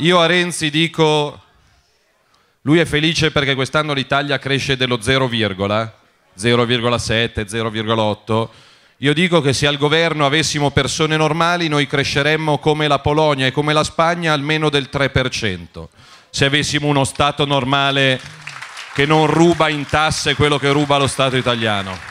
Io a Renzi dico, lui è felice perché quest'anno l'Italia cresce dello 0, 0,7, 0,8. Io dico che se al governo avessimo persone normali noi cresceremmo come la Polonia e come la Spagna almeno del 3%. Se avessimo uno Stato normale che non ruba in tasse quello che ruba lo Stato italiano.